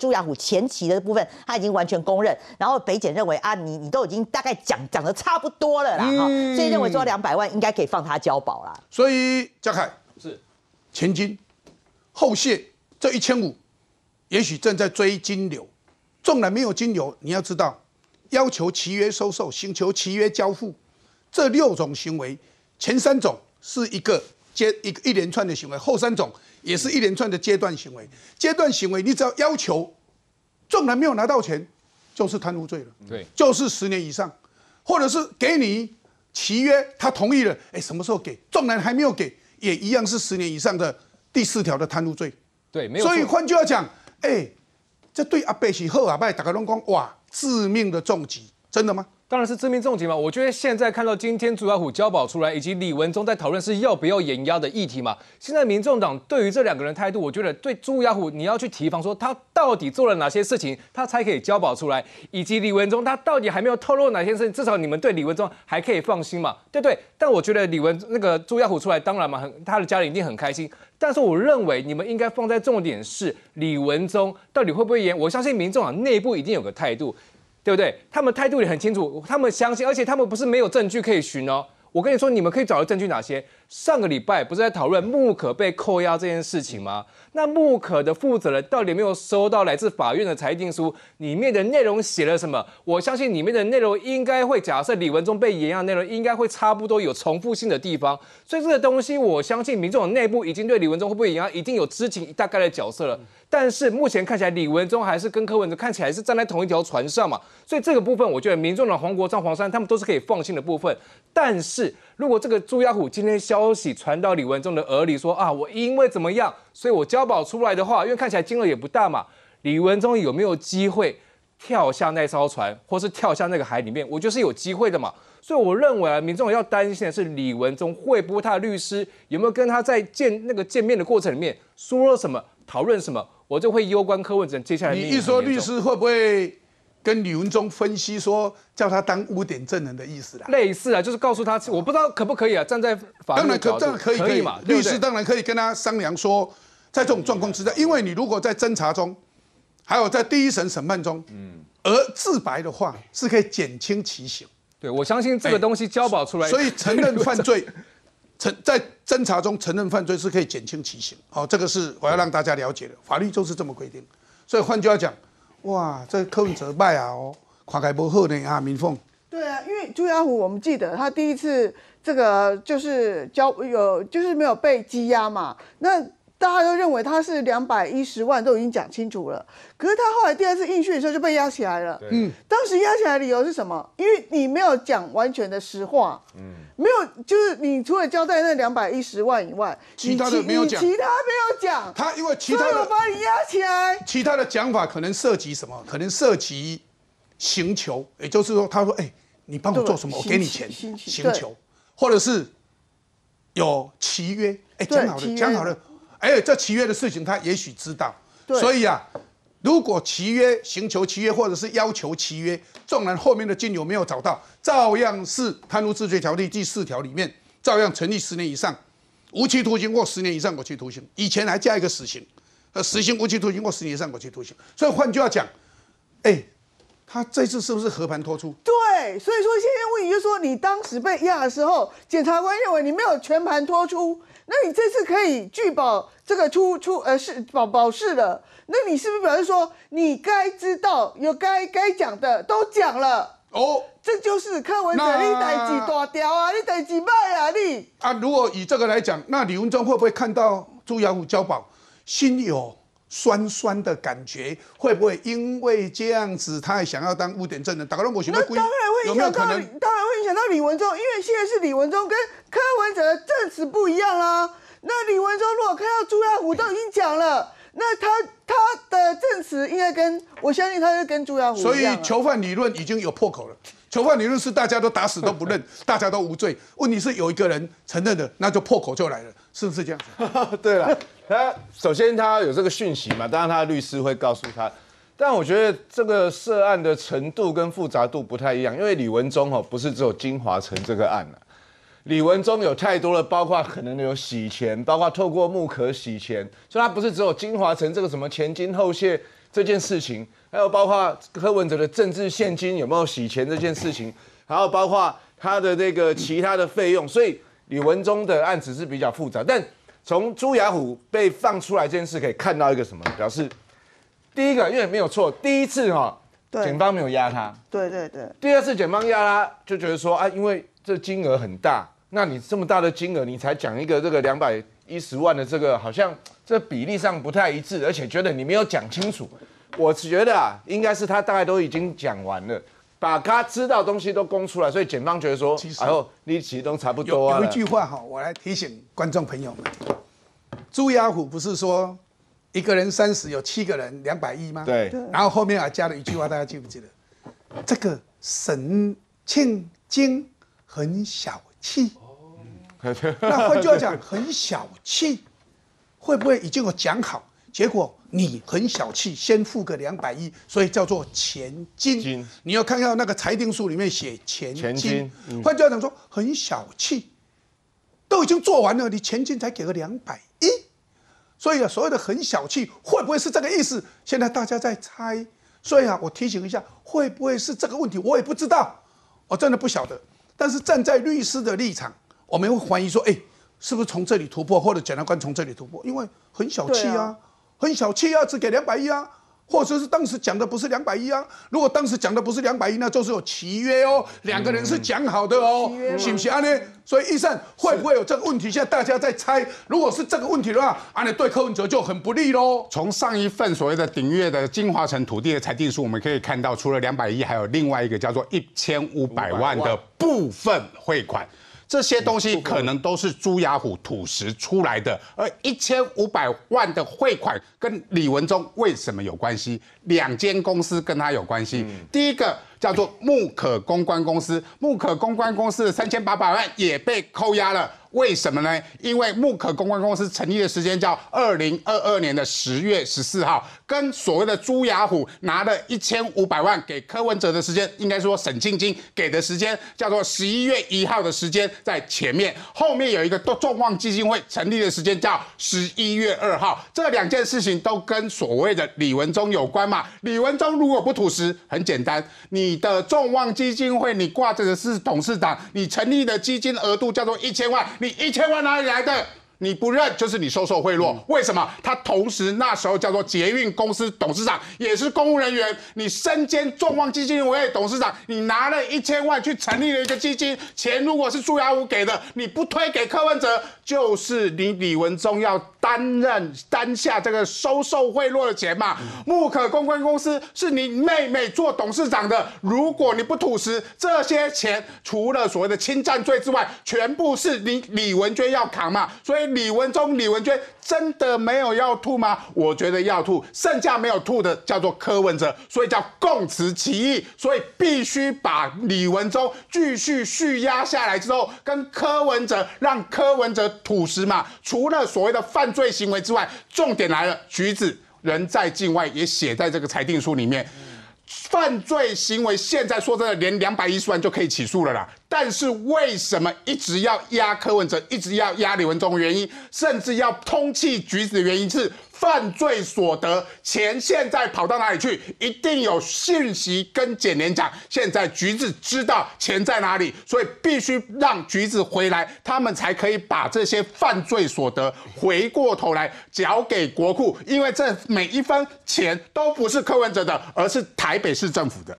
朱亚虎前期的部分他已经完全公认，然后北检认为啊，你你都已经大概讲讲的差不多了啦，所以认为说两百万应该可以放他交保啦。所以嘉凯是前金后谢这一千五，也许正在追金流，纵然没有金流，你要知道要求契约收受，寻求契约交付这六种行为，前三种是一个。接一一连串的行为，后三种也是一连串的阶段行为。阶段行为，你只要要求，纵然没有拿到钱，就是贪污罪了。对，就是十年以上，或者是给你契约，他同意了，哎，什么时候给？纵然还没有给，也一样是十年以上的第四条的贪污罪。对，没有。所以换句话讲，哎，这对阿贝是好阿拜打家乱光，哇，致命的重击，真的吗？当然是知名重疾嘛，我觉得现在看到今天朱亚虎交保出来，以及李文忠在讨论是要不要延压的议题嘛。现在民众党对于这两个人态度，我觉得对朱亚虎你要去提防，说他到底做了哪些事情，他才可以交保出来，以及李文忠他到底还没有透露哪些事情，至少你们对李文忠还可以放心嘛，对不对？但我觉得李文那个朱亚虎出来当然嘛，很他的家人一定很开心。但是我认为你们应该放在重点是李文忠到底会不会延，我相信民众党内部一定有个态度。对不对？他们态度也很清楚，他们相信，而且他们不是没有证据可以寻哦。我跟你说，你们可以找到证据哪些？上个礼拜不是在讨论穆可被扣押这件事情吗？那穆可的负责人到底没有收到来自法院的裁定书，里面的内容写了什么？我相信里面的内容应该会假设李文忠被一的内容应该会差不多有重复性的地方。所以这个东西，我相信民众内部已经对李文忠会不会延样，一定有知情大概的角色了。但是目前看起来，李文忠还是跟柯文哲看起来是站在同一条船上嘛。所以这个部分，我觉得民众的黄国昌、黄珊他们都是可以放心的部分。但是如果这个朱亚虎今天消消息传到李文忠的耳里，说啊，我因为怎么样，所以我交保出来的话，因为看起来金额也不大嘛，李文忠有没有机会跳下那艘船，或是跳下那个海里面，我就是有机会的嘛。所以我认为啊，民众要担心的是李文忠会不会他的律师有没有跟他在见那个见面的过程里面说了什么，讨论什么，我就会攸关柯文哲接下来。你一说律师会不会？跟李文忠分析说，叫他当污点证人的意思啦，类似啊，就是告诉他，我不知道可不可以啊，站在法律当然可，这个可以可以嘛，律师当然可以跟他商量说，在这种状况之下，因为你如果在侦查中，还有在第一审审判中，嗯，而自白的话是可以减轻其刑。对，我相信这个东西交保出来，所以 承认犯罪，承在侦查中承认犯罪是可以减轻其刑，哦，这个是我要让大家了解的，法律就是这么规定。所以换句话讲。哇，这控哲歹啊哦，看起不好呢啊，民凤。对啊，因为朱亚虎，我们记得他第一次这个就是交有就是没有被羁押嘛，那。大家都认为他是两百一十万，都已经讲清楚了。可是他后来第二次应讯的时候就被压起来了。嗯，当时压起来的理由是什么？因为你没有讲完全的实话，嗯，没有，就是你除了交代那两百一十万以外，其他的没有讲，其他没有讲。他因为其他的，所以把你压起来。其他的讲法可能涉及什么？可能涉及行求，也就是说，他说：“哎，你帮我做什么？我给你钱。”行求，或者是有契约。哎，讲好了，讲好了。而且这契约的事情，他也许知道，所以啊，如果契约寻求契约，或者是要求契约，纵然后面的金有没有找到，照样是贪污治罪条例第四条里面，照样成立十年以上无期徒刑或十年以上有期徒刑，以前还加一个死刑，呃，死刑、无期徒刑或十年以上有期徒刑，所以换句话讲，哎，他这次是不是和盘托出？对，所以说现在问题就是说，你当时被压的时候，检察官认为你没有全盘托出。那你这次可以拒保，这个出出呃是保保释了？那你是不是表示说你该知道有该该讲的都讲了？哦，这就是柯文哲，你代几大条啊？你代几百啊？你啊？如果以这个来讲，那李文忠会不会看到朱耀武交保，心有酸酸的感觉？会不会因为这样子，他也想要当污点证人，打断我什么规？会影响到当然会影响到李文忠，因为现在是李文忠跟柯文哲证词不一样啦。那李文忠如果看到朱亚虎都已经讲了，那他他的证词应该跟我相信他是跟朱亚虎。所以囚犯理论已经有破口了。囚犯理论是大家都打死都不认，大家都无罪。问题是有一个人承认的，那就破口就来了，是不是这样子？对了，他首先他有这个讯息嘛，当然他的律师会告诉他。但我觉得这个涉案的程度跟复杂度不太一样，因为李文忠哦不是只有金华城这个案李文忠有太多了，包括可能有洗钱，包括透过木壳洗钱，所以他不是只有金华城这个什么前金后谢这件事情，还有包括柯文哲的政治现金有没有洗钱这件事情，还有包括他的这个其他的费用，所以李文忠的案子是比较复杂。但从朱雅虎被放出来这件事可以看到一个什么表示？第一个，因为没有错，第一次哈，警方没有压他，对对对。第二次警方压他，就觉得说啊，因为这金额很大，那你这么大的金额，你才讲一个这个两百一十万的这个，好像这比例上不太一致，而且觉得你没有讲清楚。我觉得啊，应该是他大概都已经讲完了，把他知道东西都供出来，所以检方觉得说，然后你其实都差不多啊。有一句话哈，我来提醒观众朋友们，朱亚虎不是说。一个人三十，有七个人两百亿吗？对。然后后面还加了一句话，大家记不记得？这个沈庆金很小气。那换句话讲，很小气，会不会已经有讲好，结果你很小气，先付个两百亿，所以叫做钱金？金。你要看到那个裁定书里面写钱金。金。换句话讲，说很小气，都已经做完了，你钱金才给个两百。所以啊，所谓的很小气，会不会是这个意思？现在大家在猜。所以啊，我提醒一下，会不会是这个问题，我也不知道，我真的不晓得。但是站在律师的立场，我们会怀疑说，哎，是不是从这里突破，或者检察官从这里突破？因为很小气啊，很小气啊，只给两百亿啊。或者是当时讲的不是两百亿啊？如果当时讲的不是两百亿，那就是有契约哦，两个人是讲好的哦，是不是啊？呢？所以一审会不会有这个问题？现在大家在猜。如果是这个问题的话，啊，你对柯文哲就很不利喽。从上一份所谓的鼎越的金华城土地的裁定书，我们可以看到，除了两百亿，还有另外一个叫做一千五百万的部分汇款。这些东西可能都是朱亚虎吐实出来的，而一千五百万的汇款跟李文忠为什么有关系？两间公司跟他有关系，第一个。叫做木可公关公司，木可公关公司的三千八百万也被扣押了，为什么呢？因为木可公关公司成立的时间叫二零二二年的十月十四号，跟所谓的朱雅虎拿了一千五百万给柯文哲的时间，应该说沈晶晶给的时间叫做十一月一号的时间在前面，后面有一个众众望基金会成立的时间叫十一月二号，这两件事情都跟所谓的李文忠有关嘛？李文忠如果不吐实，很简单，你。你的众望基金会，你挂着的是董事长，你成立的基金额度叫做一千万，你一千万哪里来的？你不认就是你收受贿赂，为什么？他同时那时候叫做捷运公司董事长，也是公务人员，你身兼众望基金会董事长，你拿了一千万去成立了一个基金，钱如果是朱亚武给的，你不推给柯文哲？就是你李文忠要担任担下这个收受贿赂的钱嘛，木可公关公司是你妹妹做董事长的，如果你不吐实，这些钱除了所谓的侵占罪之外，全部是你李文娟要扛嘛，所以李文忠、李文娟。真的没有要吐吗？我觉得要吐，剩下没有吐的叫做柯文哲，所以叫共词歧意，所以必须把李文忠继续续压下来之后，跟柯文哲，让柯文哲吐实嘛。除了所谓的犯罪行为之外，重点来了，橘子人在境外也写在这个裁定书里面。犯罪行为现在说真的，连两百一十万就可以起诉了啦。但是为什么一直要压柯文哲，一直要压李文忠的原因，甚至要通气橘子的原因，是犯罪所得钱现在跑到哪里去？一定有讯息跟检联讲。现在橘子知道钱在哪里，所以必须让橘子回来，他们才可以把这些犯罪所得回过头来缴给国库，因为这每一分钱都不是柯文哲的，而是台北。是政府的。